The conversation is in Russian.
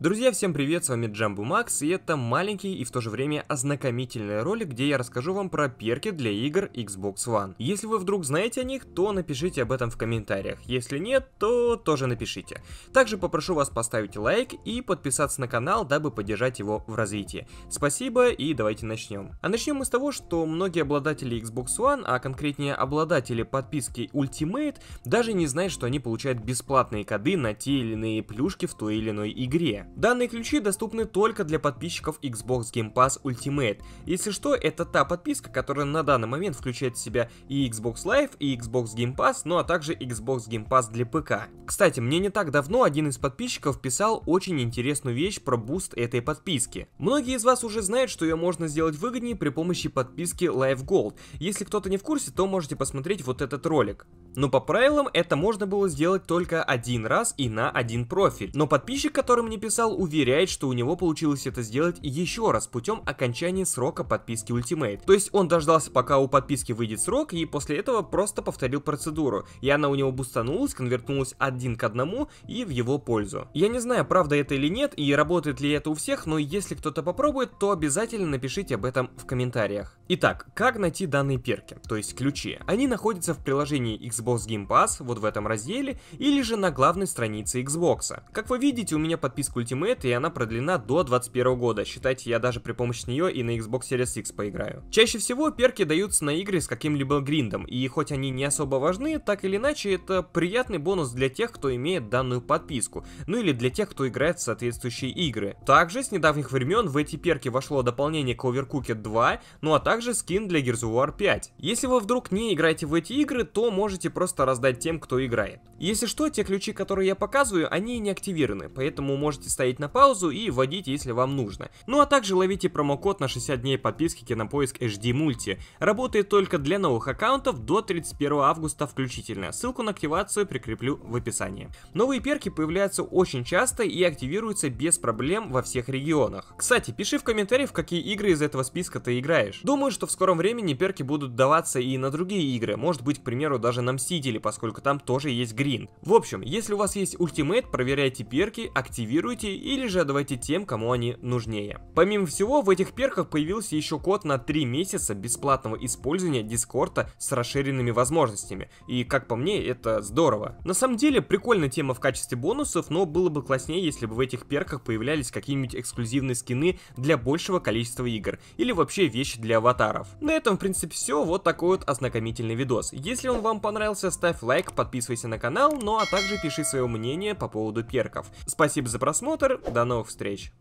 Друзья, всем привет, с вами Джамбу Макс, и это маленький и в то же время ознакомительный ролик, где я расскажу вам про перки для игр Xbox One. Если вы вдруг знаете о них, то напишите об этом в комментариях, если нет, то тоже напишите. Также попрошу вас поставить лайк и подписаться на канал, дабы поддержать его в развитии. Спасибо и давайте начнем. А начнем мы с того, что многие обладатели Xbox One, а конкретнее обладатели подписки Ultimate, даже не знают, что они получают бесплатные коды на те или иные плюшки в той или иной игре. Данные ключи доступны только для подписчиков Xbox Game Pass Ultimate. Если что, это та подписка, которая на данный момент включает в себя и Xbox Live, и Xbox Game Pass, ну а также Xbox Game Pass для ПК. Кстати, мне не так давно один из подписчиков писал очень интересную вещь про буст этой подписки. Многие из вас уже знают, что ее можно сделать выгоднее при помощи подписки Live Gold. Если кто-то не в курсе, то можете посмотреть вот этот ролик. Но по правилам это можно было сделать только один раз и на один профиль. Но подписчик, который мне писал, уверяет, что у него получилось это сделать еще раз путем окончания срока подписки Ultimate. То есть он дождался, пока у подписки выйдет срок, и после этого просто повторил процедуру. И она у него бустанулась, конвертнулась один к одному и в его пользу. Я не знаю, правда это или нет, и работает ли это у всех, но если кто-то попробует, то обязательно напишите об этом в комментариях. Итак, как найти данные перки, то есть ключи? Они находятся в приложении Xbox Game Pass, вот в этом разделе, или же на главной странице Xbox. Как вы видите, у меня подписка Ultimate, и она продлена до 2021 года. Считайте, я даже при помощи нее и на Xbox Series X поиграю. Чаще всего перки даются на игры с каким-либо гриндом, и хоть они не особо важны, так или иначе, это приятный бонус для тех, кто имеет данную подписку, ну или для тех, кто играет в соответствующие игры. Также, с недавних времен в эти перки вошло дополнение к Overcooked 2, ну а также также скин для Gears of War 5. Если вы вдруг не играете в эти игры, то можете просто раздать тем, кто играет. Если что, те ключи, которые я показываю, они не активированы, поэтому можете стоять на паузу и вводить, если вам нужно. Ну а также ловите промокод на 60 дней подписки Кинопоиск HD Multi. Работает только для новых аккаунтов до 31 августа включительно. Ссылку на активацию прикреплю в описании. Новые перки появляются очень часто и активируются без проблем во всех регионах. Кстати, пиши в комментариях, в какие игры из этого списка ты играешь. Думаю, думаю, что в скором времени перки будут даваться и на другие игры, может быть, к примеру, даже на Мстители, поскольку там тоже есть грин. В общем, если у вас есть ультимейт, проверяйте перки, активируйте или же отдавайте тем, кому они нужнее. Помимо всего, в этих перках появился еще код на 3 месяца бесплатного использования Дискорта с расширенными возможностями, и как по мне, это здорово. На самом деле, прикольная тема в качестве бонусов, но было бы класснее, если бы в этих перках появлялись какие-нибудь эксклюзивные скины для большего количества игр, или вообще вещи для аватаров аватаров. На этом, в принципе, все. Вот такой вот ознакомительный видос. Если он вам понравился, ставь лайк, подписывайся на канал, ну а также пиши свое мнение по поводу перков. Спасибо за просмотр, до новых встреч!